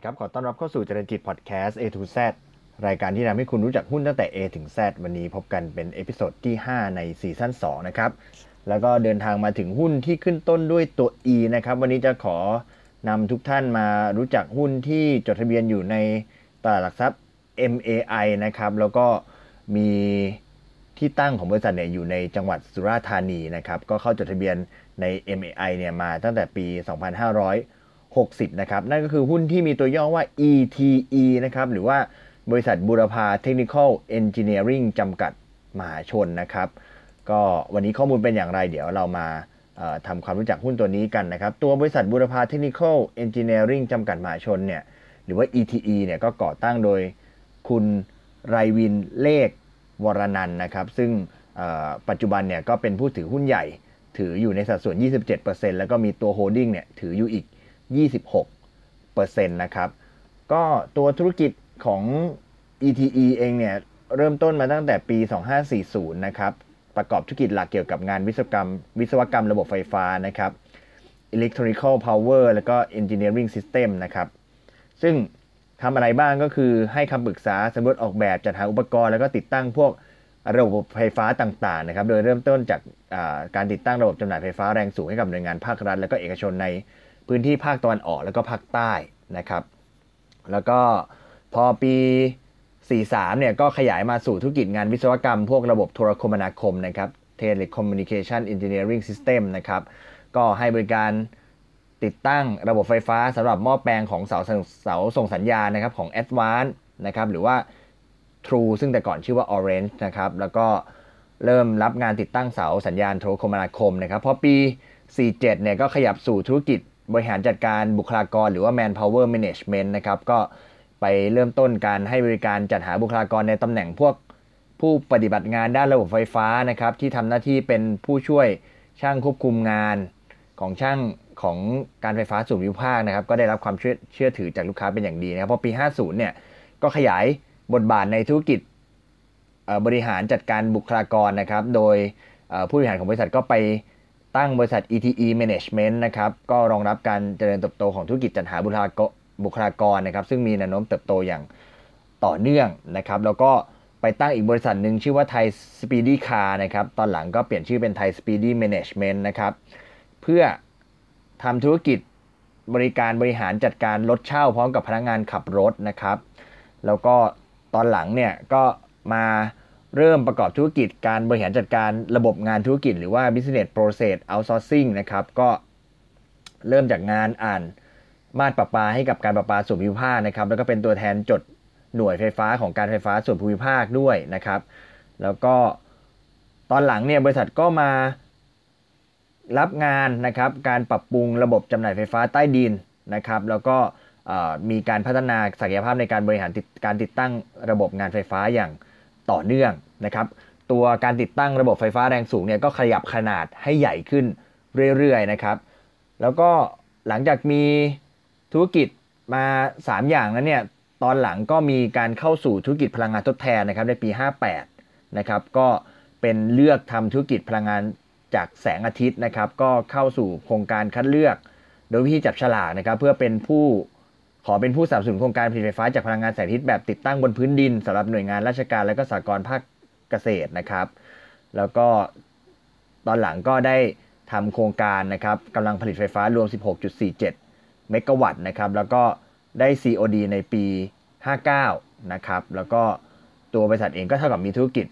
ดีครับขอต้อนรับเข้าสู่เจริญจิตพอดแคสต์ A to Z รายการที่ทำให้คุณรู้จักหุ้นตั้งแต่ A ถึง Z วันนี้พบกันเป็นเอพิโซดที่ 5 ในซีซั่น2นะครับแล้วก็เดินทางมาถึงหุ้นที่ขึ้นต้นด้วยตัว E นะครับ วันนี้จะขอนำทุกท่านมารู้จักหุ้นที่จดทะเบียนอยู่ในตลาดหลักทรัพย์ MAI นะครับแล้วก็มีที่ตั้งของบริษัทเนี่ยอยู่ในจังหวัดสุราษฎร์ธานีนะครับก็เข้าจดทะเบียนใน MAI เนี่ยมา ตั้งแต่ปี 2500 60นะครับนั่นก็คือหุ้นที่มีตัวย่อว่า ETE นะครับหรือว่าบริษัทบุรพาเทคนิคอลเอนจิเนียริงจำกัดมหาชนนะครับก็วันนี้ข้อมูลเป็นอย่างไรเดี๋ยวเรามาทำความรู้จักหุ้นตัวนี้กันนะครับตัวบริษัทบุรพาเทคนิคอลเอนจิเนียริงจำกัดมหาชนเนี่ยหรือว่า ETE เนี่ยก็ก่อตั้งโดยคุณไรวินเลขวรนันนะครับซึ่งปัจจุบันเนี่ยก็เป็นผู้ถือหุ้นใหญ่ถืออยู่ในสัดส่วน 27%แล้วก็มีตัวโฮลดิ้งเนี่ยถืออยู่อีก26%นะครับ ก็ตัวธุรกิจของ ETE เองเนี่ยเริ่มต้นมาตั้งแต่ปี 2540นะครับ ประกอบธุรกิจหลักเกี่ยวกับงานวิศวกรรม วิศวกรรมระบบไฟฟ้านะครับ Electrical Power แล้วก็ Engineering System นะครับ ซึ่งทำอะไรบ้างก็คือให้คำปรึกษาสำรวจออกแบบจัดหาอุปกรณ์แล้วก็ติดตั้งพวกระบบไฟฟ้าต่างๆนะครับ โดยเริ่มต้นจากการติดตั้งระบบจำหน่ายไฟฟ้าแรงสูงให้กับหน่วยงานภาครัฐและก็เอกชนในพื้นที่ภาคตะวันออกแล้วก็ภาคใต้นะครับ แล้วก็พอปี 43เนี่ยก็ขยายมาสู่ธุรกิจงานวิศวกรรม พวกระบบโทรคมนาคมนะครับ Telecommunication Engineering System นะครับ ก็ให้บริการติดตั้งระบบไฟฟ้าสำหรับหม้อแปลงของเสาเสาส่งสัญญาณนะครับของ a d v a n c e นะครับหรือว่า True ซึ่งแต่ก่อนชื่อว่า Orange นะครับแล้วก็เริ่มรับงานติดตั้งเสาสัญญาณโทรคมนาคมนะครับพอปี 47เนี่ยก็ขยับสู่ธุรกิจบริหารจัดการบุคลากรหรือว่า manpower management นะครับก็ไปเริ่มต้นการให้บริการจัดหาบุคลากรในตำแหน่งพวกผู้ปฏิบัติงานด้านระบบไฟฟ้านะครับที่ทำหน้าที่เป็นผู้ช่วยช่างควบคุมงานของช่างของการไฟฟ้าส่วนภูมิภาคนะครับ ก็ได้รับความเชื่อถือจากลูกค้าเป็นอย่างดีนะครับเพราะปี 50 เนี่ยก็ขยายบทบาทในธุรกิจบริหารจัดการบุคลากรนะครับ โดยผู้บริหารของบริษัทก็ไปตั้งบริษัท ETE Management นะครับ ก็รองรับการเจริญเติบโตของธุรกิจจัดหาบุคลากรนะครับ ซึ่งมีแนวโน้มเติบโตอย่างต่อเนื่องนะครับ แล้วก็ไปตั้งอีกบริษัทหนึ่งชื่อว่าไทยสปีดี้คาร์นะครับ ตอนหลังก็เปลี่ยนชื่อเป็นไทยสปีดี้แมネจเมนต์นะครับ เพื่อทำธุรกิจบริการบริหารจัดการรถเช่าพร้อมกับพนักงงานขับรถนะครับ แล้วก็ตอนหลังเนี่ยก็มาเริ่มประกอบธุรกิจการบริหารจัดการระบบงานธุรกิจ หรือว่า business process outsourcing นะครับ ก็เริ่มจากงานอ่านมาตรประปาให้กับการประปาส่วนภูมิภาคนะครับแล้วก็เป็นตัวแทนจดหน่วยไฟฟ้าของการไฟฟ้าส่วนภูมิภาคด้วยนะครับ แล้วก็ตอนหลังเนี่ยบริษัทก็มารับงานนะครับ การปรับปรุงระบบจำหน่ายไฟฟ้าใต้ดินนะครับ แล้วก็มีการพัฒนาศักยภาพในการบริหารการติดตั้งระบบงานไฟฟ้าอย่างต่อเนื่องนะครับตัวการติดตั้งระบบไฟฟ้าแรงสูงเนี่ยก็ขยับขนาดให้ใหญ่ขึ้นเรื่อยๆนะครับแล้วก็หลังจากมีธุรกิจมา 3 อย่างนั้นเนี่ยตอนหลังก็มีการเข้าสู่ธุรกิจพลังงานทดแทนนะครับในปี 58นะครับก็เป็นเลือกทำธุรกิจพลังงานจากแสงอาทิตย์นะครับ ก็เข้าสู่โครงการคัดเลือกโดยวิธีจับฉลากนะครับเพื่อเป็นผู้ขอเป็นผู้สนับสนุนโครงการผลิตไฟฟ้าจากพลังงานแสงอาทิตย์แบบติดตั้งบนพื้นดิน สำหรับหน่วยงานราชการและก็สหกรณ์ภาคเกษตรนะครับ แล้วก็ตอนหลังก็ได้ทำโครงการนะครับกำลังผลิตไฟฟ้ารวม 16.47 เมกะวัตต์นะครับ แล้วก็ได้ COD ในปี 59 นะครับ แล้วก็ตัวบริษัทเองก็เท่ากับมีธุรกิจ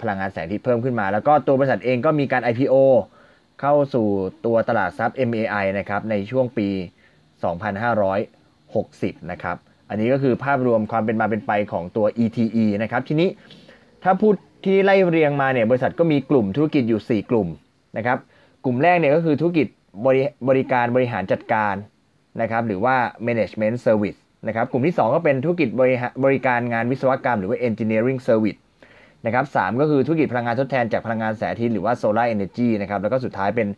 พลังงานแสงอาทิตย์เพิ่มขึ้นมา แล้วก็ตัวบริษัทเองก็มีการ IPO เข้าสู่ตัวตลาดซับ MAI นะครับในช่วงปี 2500 60นะครับ อันนี้ก็คือภาพรวมความเป็นมาเป็นไปของตัว ETE นะครับ ทีนี้ถ้าพูดที่ไล่เรียงมาเนี่ยบริษัทก็มีกลุ่มธุรกิจอยู่ 4 กลุ่มนะครับ กลุ่มแรกเนี่ยก็คือธุรกิจบริบริการบริหารจัดการนะครับ หรือว่า management service นะครับกลุ่มที่ 2 ก็เป็นธุรกิจบริบริการงานวิศวกรรม หรือว่า engineering service นะครับสก็คือธุรกิจพลังงานทดแทนจากพลังงานแสงอาทิตย์หรือว่า solar energy นะครับแล้วก็สุดท้ายเป็น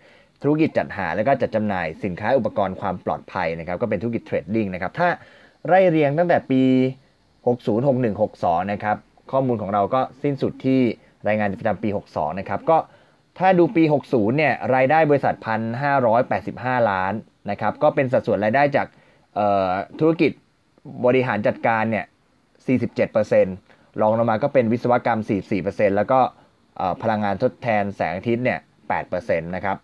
ธุรกิจจัดหา และก็จัดจำหน่ายสินค้าอุปกรณ์ความปลอดภัยนะครับ ก็เป็นธุรกิจเทรดดิ้งนะครับถ้าไล่เรียงตั้งแต่ปี 60 61 62นะครับข้อมูลของเราก็สิ้นสุดที่รายงานประจำปี 62นะครับก็ถ้าดูปี 60เนี่ยรายได้บริษัท 1,585 ล้านนะครับก็เป็นสัดส่วนรายได้จากธุรกิจบริหารจัดการเนี่ย47%รองลงมาก็เป็นวิศวกรรม 44%แล้วก็พลังงานทดแทนแสงอาทิตย์เนี่ย8%นะครับ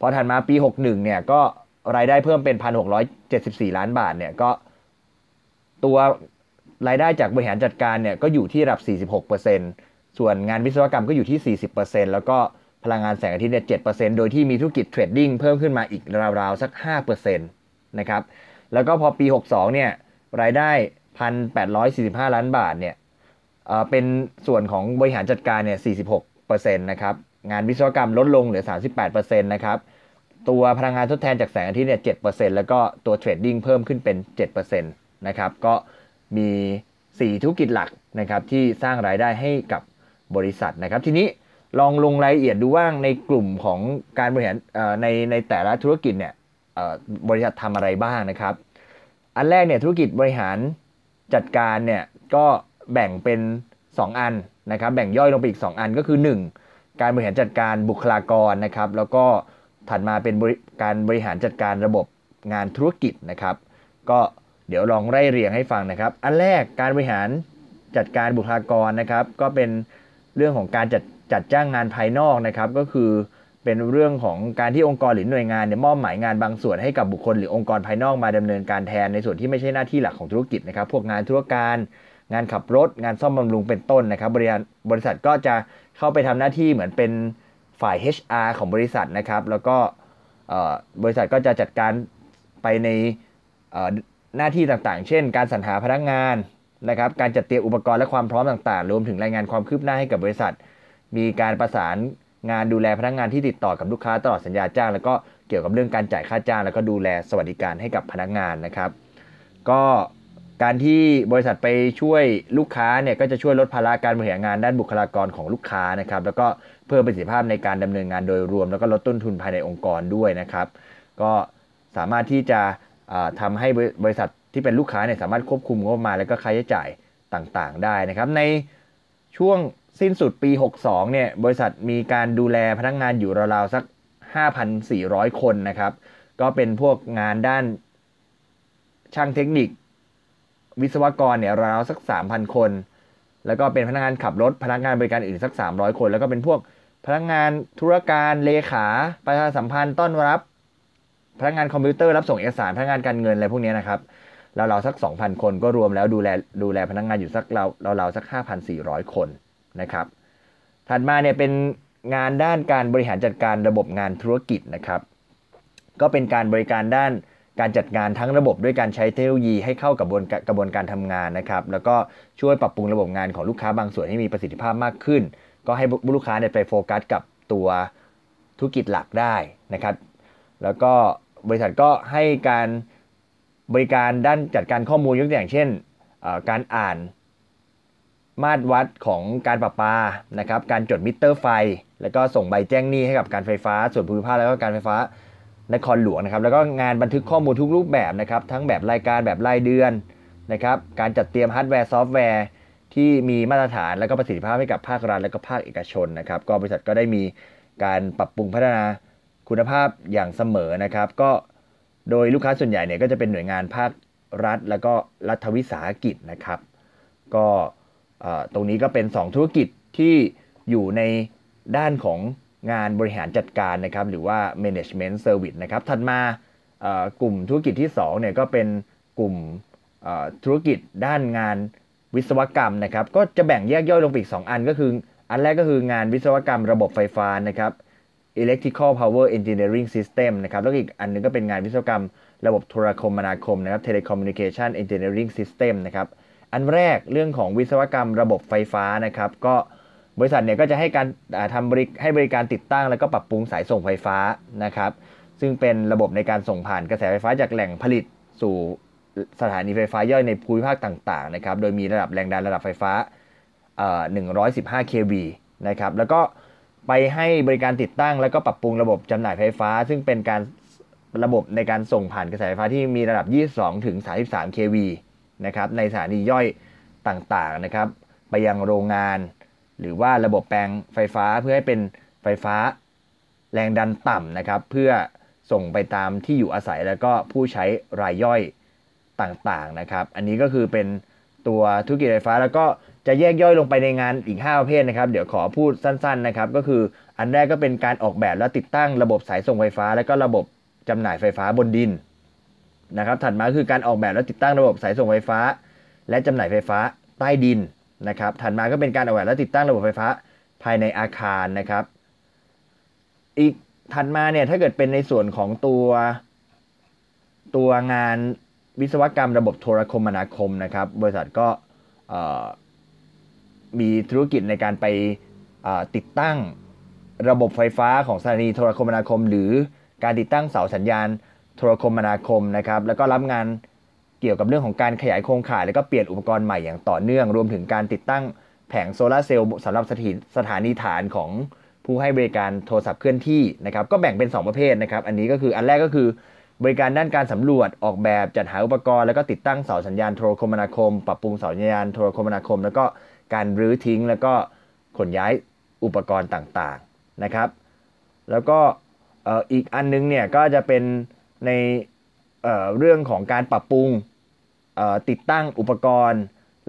พอถัดมาปี 61เนี่ย ก็รายได้เพิ่มเป็น 1,674 ล้านบาท เนี่ย ก็ ตัวรายได้จากบริหารจัดการ เนี่ย ก็อยู่ที่ระดับ 46%ส่วนงานวิศวกรรมก็อยู่ที่ 40%แล้วก็พลังงานแสงอาทิตย์เนี่ย7%โดยที่มีธุรกิจเทรดดิ้งเพิ่มขึ้นมาอีกราวๆ สัก5%นะครับ แล้วก็พอปี 62 เนี่ย รายได้ 1,845 ล้านบาท เนี่ยเป็นส่วนของบริหารจัดการเนี่ย46%นะครับงานวิศวกรรมลดลงเหลือ38%นะครับตัวพลังงานทดแทนจากแสงอาทิตย์เนี่ยเแล้วก็ตัวเทรดดิ้งเพิ่มขึ้นเป็น7%นะครับก็มี 4 ธุรกิจหลักนะครับที่สร้างรายได้ให้กับบริษัทนะครับทีนี้ลองลงรายละเอียดดูว่างในกลุ่มของการบริหารในในแต่ละธุรกิจเนี่ยบริษัททำอะไรบ้างนะครับ อันแรกเนี่ยธุรกิจบริหารจัดการเนี่ยก็แบ่งเป็น 2 อันนะครับแบ่งย่อยลงไปอีก 2 อันก็คือ 1การบริหารจัดการบุคลากรนะครับ แล้วก็ถัดมาเป็นการบริหารจัดการระบบงานธุรกิจนะครับ ก็เดี๋ยวลองไล่เรียงให้ฟังนะครับ อันแรกการบริหารจัดการบุคลากรนะครับ ก็เป็นเรื่องของการจัดจัดจ้างงานภายนอกนะครับ ก็คือเป็นเรื่องของการที่องค์กรหรือหน่วยงานเนี่ยมอบหมายงานบางส่วนให้กับบุคคลหรือองค์กรภายนอกมาดำเนินการแทนในส่วนที่ไม่ใช่หน้าที่หลักของธุรกิจนะครับ พวกงานธุรการงานขับรถ งานซ่อมบำรุงเป็นต้นนะครับ บริษัทบริษัทก็จะเข้าไปทำหน้าที่เหมือนเป็นฝ่าย HR ของบริษัทนะครับ แล้วก็บริษัทก็จะจัดการไปในหน้าที่ต่างๆ เช่น การสรรหาพนักงานนะครับ การจัดเตรียมอุปกรณ์และความพร้อมต่างๆ รวมถึงรายงานความคืบหน้าให้กับบริษัท มีการประสานงานดูแลพนักงานที่ติดต่อกับลูกค้าตลอดสัญญาจ้างแล้วก็เกี่ยวกับเรื่องการจ่ายค่าจ้างแล้วก็ดูแลสวัสดิการให้กับพนักงานนะครับ ก็การที่บริษัทไปช่วยลูกค้าเนี่ยก็จะช่วยลดภาระการบริหารงานด้านบุคลากรของลูกค้านะครับแล้วก็เพิ่มประสิทธิภาพในการดำเนินงานโดยรวม แล้วก็ลดต้นทุนภายในองค์กรด้วยนะครับ ก็สามารถที่จะทำให้บริษัทที่เป็นลูกค้าเนี่ยสามารถควบคุมงบมาแล้วก็ค่าใช้จ่ายต่างๆ ได้นะครับในช่วงสิ้นสุดปี 62เนี่ยบริษัทมีการดูแลพนักงงานอยู่ราวๆสัก 5,400 คนนะครับ ก็เป็นพวกงานด้านช่างเทคนิควิศวกรเนี่ยราวสัก3,000 คน แล้วก็เป็นพนักงานขับรถพนักงานบริการอื่นสัก 300 คน แล้วก็เป็นพวกพนักงานธุรการเลขาประชาสัมพันธ์ต้อนรับ พนักงานคอมพิวเตอร์รับส่งเอกสารพนักงานการเงินอะไรพวกนี้นะครับเราเราสัก 2,000 คนก็รวมแล้วดูแลดูแลพนักงานอยู่สักเราเราเราสัก 5,400 คนนะครับถัดมาเนี่ยเป็นงานด้านการบริหารจัดการระบบงานธุรกิจนะครับ ก็เป็นการบริการด้านการจัดงานทั้งระบบด้วยการใช้เทคโนโลยีให้เข้ากับกระบวนการทำงานนะครับ แล้วก็ช่วยปรับปรุงระบบงานของลูกค้าบางส่วนให้มีประสิทธิภาพมากขึ้น ก็ให้ลูกค้าเนี่ยไปโฟกัสกับตัวธุรกิจหลักได้นะครับ แล้วก็บริษัทก็ให้การบริการด้านจัดการข้อมูลยกตัวอย่างเช่นการอ่านมาตรวัดของการประปานะครับการจดมิเตอร์ไฟ แล้วก็ส่งใบแจ้งหนี้ให้กับการไฟฟ้า ส่วนภูมิภาคแล้วก็การไฟฟ้านครหลวงนะครับแล้วก็งานบันทึกข้อมูลทุกรูปแบบนะครับ ทั้งแบบรายการแบบรายเดือนนะครับ การจัดเตรียมฮาร์ดแวร์ซอฟต์แวร์ ที่มีมาตรฐานและก็ประสิทธิภาพให้กับภาครัฐและก็ภาคเอกชนนะครับ ก็บริษัทก็ได้มีการปรับปรุงพัฒนาคุณภาพอย่างเสมอนะครับ ก็โดยลูกค้าส่วนใหญ่เนี่ยก็จะเป็นหน่วยงานภาครัฐ และก็รัฐวิสาหกิจนะครับ ก็ตรงนี้ก็เป็น 2 ธุรกิจที่อยู่ในด้านของงานบริหารจัดการนะครับหรือว่า management service นะครับถัดมากลุ่มธุรกิจที่2เนี่ยก็เป็นกลุ่มธุรกิจด้านงานวิศวกรรมนะครับก็จะแบ่งแยกย่อยลงไปอีก 2 อันก็คือ อันแรกก็คืองานวิศวกรรมระบบไฟฟ้านะครับ electrical power engineering system นะครับแล้วอีกอันนึงก็เป็นงานวิศวกรรมระบบโทรคมนาคมนะครับ telecommunication engineering system นะครับอันแรกเรื่องของวิศวกรรมระบบไฟฟ้านะครับ ก็บริษัทเนี่ยก็จะให้การทำบริให้บริการติดตั้ง แล้วก็ปรับปรุงสายส่งไฟฟ้านะครับ ซึ่งเป็นระบบในการส่งผ่านกระแสไฟฟ้าจากแหล่งผลิตสู่สถานีไฟฟ้าย่อยในภูมิภาคต่างๆนะครับ โดยมีระดับแรงดันระดับไฟฟ้า115 kV นะครับ แล้วก็ไปให้บริการติดตั้ง แล้วก็ปรับปรุงระบบจำหน่ายไฟฟ้า ซึ่งเป็นการระบบในการส่งผ่านกระแสไฟฟ้าที่มีระดับ22ถึง33 kV นะครับ ในสถานีย่อยต่างๆนะครับ ไปยังโรงงานหรือว่าระบบแปลงไฟฟ้าเพื่อให้เป็นไฟฟ้า แรงดันต่ำนะครับเพื่อส่งไปตามที่อยู่อาศัยแล้วก็ผู้ใช้รายย่อยต่างๆนะครับอันนี้ก็คือเป็นตัวธุรกิจไฟฟ้าแล้วก็จะแยกย่อยลงไปในงานอีก5ประเภทนะครับเดี๋ยวขอพูดสั้นๆนะครับก็คืออันแรกก็เป็นการออกแบบและติดตั้งระบบสายส่งไฟฟ้า แล้วก็ระบบจำหน่ายไฟฟ้าบนดินนะครับถัดมาคือการออกแบบและติดตั้งระบบสายส่งไฟฟ้า และจำหน่ายไฟฟ้าใต้ดินนะครับถัดมาก็เป็นการออกแบบและติดตั้งระบบไฟฟ้าภายในอาคารนะครับ อีกถัดมาเนี่ยถ้าเกิดเป็นในส่วนของตัวตัวงานวิศวกรรมระบบโทรคมนาคมนะครับ บริษัทก็มีธุรกิจในการไปติดตั้งระบบไฟฟ้าของสถานีโทรคมนาคม หรือการติดตั้งเสาสัญญาณโทรคมนาคมนะครับ แล้วก็รับงานเกี่ยวกับเรื่องของการขยายโครงข่ายและก็เปลี่ยนอุปกรณ์ใหม่อย่างต่อเนื่องรวมถึงการติดตั้งแผงโซลาเซลล์สำหรับสถสถานีฐานของผู้ให้บริการโทรศัพท์เคลื่อนที่นะครับ ก็แบ่งเป็น 2 ประเภทนะครับ อันนี้ก็คืออันแรกก็คือบริการด้านการสำรวจออกแบบจัดหาอุปกรณ์ แล้วก็ติดตั้งเสาสัญญาณโทรคมนาคมปรับปรุงเสาสัญญาณโทรคมนาคม แล้วก็การรื้อทิ้ง แล้วก็ขนย้ายอุปกรณ์ต่างๆนะครับ แล้วก็อีกอันนึงเนี่ยก็จะเป็นในเรื่องของการปรับปรุงติดตั้งอุปกรณ์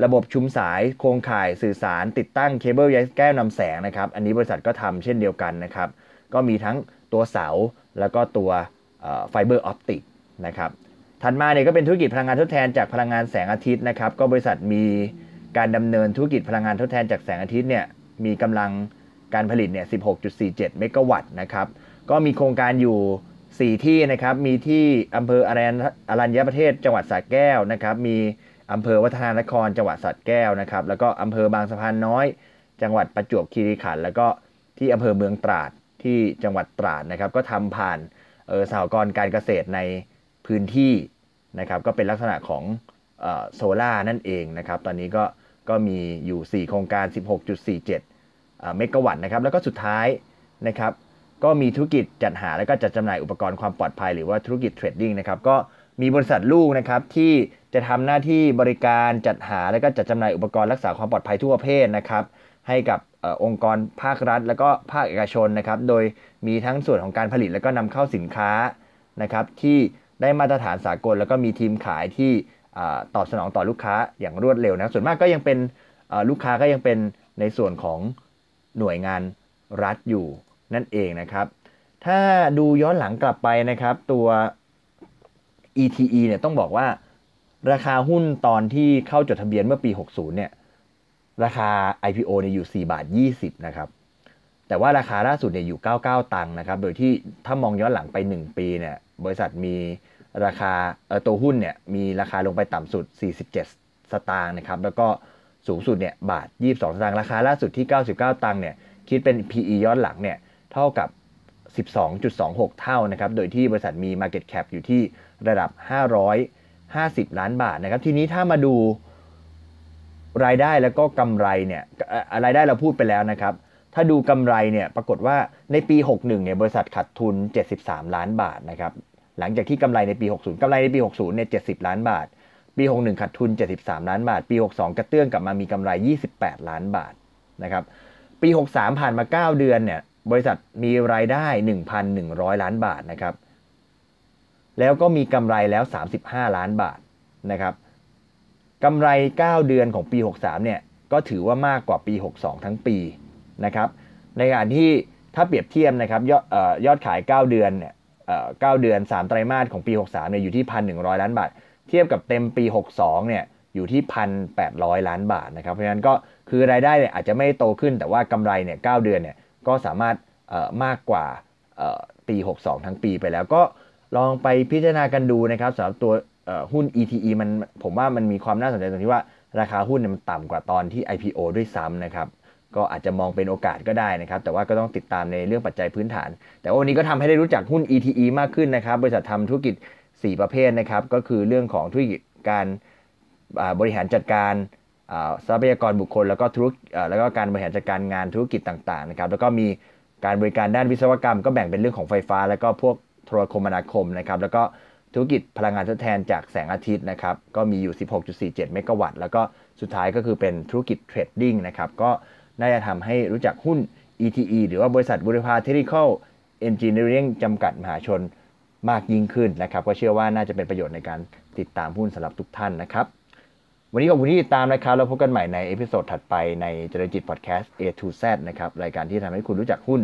ระบบชุมสาย โครงข่ายสื่อสาร ติดตั้งเคเบิลย้ายแก้วนำแสงนะครับ อันนี้บริษัทก็ทำเช่นเดียวกันนะครับก็มีทั้งตัวเสาแล้วก็ตัวไฟเบอร์ออปติกนะครับถัดมาเนี่ยก็เป็นธุรกิจพลังงานทดแทนจากพลังงานแสงอาทิตย์นะครับก็บริษัทมีการดำเนินธุรกิจพลังงานทดแทนจากแสงอาทิตย์เนี่ยมีกำลังการผลิตเนี่ย 16.47 เมกะวัตต์นะครับก็มีโครงการอยู่4ที่นะครับมีที่อำเภออรันอารัญญประเทศ จังหวัดสระแก้วนะครับ มีอำเภอวัฒนานครจังหวัดสระแก้วนะครับ แล้วก็อำเภอบางสะพานน้อย จังหวัดประจวบคีรีขันธ์แล้วก็ที่อำเภอเมืองตราดที่จังหวัดตราดนะครับ ก็ทำผ่านเสากรการเกษตรในพื้นที่นะครับก็เป็นลักษณะของโซล่านั่นเองนะครับตอนนี้ก็ก็มีอยู่ 4 โครงการ 16.47เมกะวัตต์นะครับแล้วก็สุดท้ายนะครับก็มีธุรกิจจัดหาและก็จัดจำหน่ายอุปกรณ์ความปลอดภัยหรือว่าธุรกิจเทรดดิ้งนะครับก็มีบริษัทลูกนะครับที่จะทำหน้าที่บริการจัดหาและก็จัดจำหน่ายอุปกรณ์รักษาความปลอดภัยทั่วประเทศนะครับให้กับองค์กรภาครัฐ และก็ภาคเอกชนนะครับโดยมีทั้งส่วนของการผลิต และก็นำเข้าสินค้านะครับที่ได้มาตรฐานสากล แล้วก็มีทีมขายที่ตอบสนองต่อลูกค้าอย่างรวดเร็วนะส่วนมากก็ยังเป็นลูกค้าก็ยังเป็นในส่วนของหน่วยงานรัฐอยู่นั่นเองนะครับ ถ้าดูย้อนหลังกลับไปนะครับตัว ETE เนี่ยต้องบอกว่าราคาหุ้นตอนที่เข้าจดทะเบียนเมื่อปี 60เนี่ยราคา IPO เนี่ยอยู่4บาท20นะครับแต่ว่าราคาล่าสุดเนี่ยอยู่ 99 ตังค์นะครับโดยที่ถ้ามองย้อนหลังไป 1 ปีเนี่ยบริษัทมีราคาเออตัวหุ้นเนี่ยมีราคาลงไปต่ำสุด 47 สตางค์นะครับแล้วก็สูงสุดเนี่ยบาท 22 สตางค์ราคาล่าสุดที่ 99 ตังค์เนี่ยคิดเป็น PE ย้อนหลังเนี่ยเท่ากับ 12.26 เท่านะครับ โดยที่บริษัทมี Market Cap อยู่ที่ระดับ 550 ล้านบาทนะครับ ทีนี้ถ้ามาดูรายได้แล้วก็กำไรเนี่ยรายได้เราพูดไปแล้วนะครับ ถ้าดูกำไรเนี่ย ปรากฏว่าในปี 61 เนี่ย บริษัทขาดทุน 73 ล้านบาทนะครับ หลังจากที่กำไรในปี 60กำไรในปี 60 เนี่ย 70 ล้านบาท ปี 61 ขาดทุน 73 ล้านบาท ปี 62 กระเตื้องกลับมามีกำไร 28 ล้านบาทนะครับ ปี 63 ผ่านมา 9 เดือนเนี่ยบริษัทมีรายได้ 1,100 ล้านบาทนะครับ แล้วก็มีกำไรแล้ว 35 ล้านบาทนะครับกำไร 9 เดือนของปี 63เนี่ยก็ถือว่ามากกว่าปี62 ทั้งปีนะครับ ในการที่ถ้าเปรียบเทียบนะครับยอดยอดขาย 9 เดือนเนี่ยเก้าเดือน3ไตรมาสของปี63เนี่ยอยู่ที่1,100ล้านบาท เทียบกับเต็มปี 62เนี่ยอยู่ที่1,800 ล้านบาทนะครับ เพราะฉะนั้นก็คือรายได้เนี่ยอาจจะไม่โตขึ้นแต่ว่ากำไรเนี่ย9เดือนเนี่ยก็สามารถมากกว่าปี 62 ทั้งปีไปแล้วก็ลองไปพิจารณากันดูนะครับสำหรับตัวหุ้น ETE มันผมว่ามันมีความน่าสนใจตรงที่ว่า ราคาหุ้นมันต่ำกว่าตอนที่ IPO ด้วยซ้ำนะครับ ก็อาจจะมองเป็นโอกาสก็ได้นะครับ แต่ว่าก็ต้องติดตามในเรื่องปัจจัยพื้นฐาน แต่วันนี้ก็ทำให้ได้รู้จักหุ้น ETE มากขึ้นนะครับ บริษัททำธุรกิจ 4 ประเภทนะครับก็คือเรื่องของธุรกิจการบริหารจัดการทรัพยากรบุคคล แล้วก็ธุรกแล้วก็การบริหารจัดการงานธุรกิจต่างๆนะครับแล้วก็มีการบริการด้านวิศวกรรม ก็แบ่งเป็นเรื่องของไฟฟ้า แล้วก็พวกโทรคมนาคมนะครับแล้วก็ธุรกิจพลังงานทดแทนจากแสงอาทิตย์นะครับก็มีอยู่ 16.47 เมกะวัตต์แล้วก็สุดท้ายก็คือเป็นธุรกิจเทรดดิ้งนะครับก็น่าจะทำให้รู้จักหุ้น ETE หรือว่าบริษัทบุริภาเทคนิคอลเอนจิเนียริ่งจำกัดมหาชนมากยิ่งขึ้นนะครับก็เชื่อว่าน่าจะเป็นประโยชน์ในการติดตามหุ้นสำหรับทุกท่านนะครับวันนี้ขอบคุณที่ติดตามนะครับแล้วพบกันใหม่ในเอพิโซดถัดไปในเจริญจิตพอดแคสต์ A to Z นะครับรายการที่ทำให้คุณรู้จักหุ้น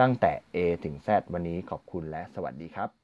ตั้งแต่ A ถึง Z วันนี้ขอบคุณและสวัสดีครับ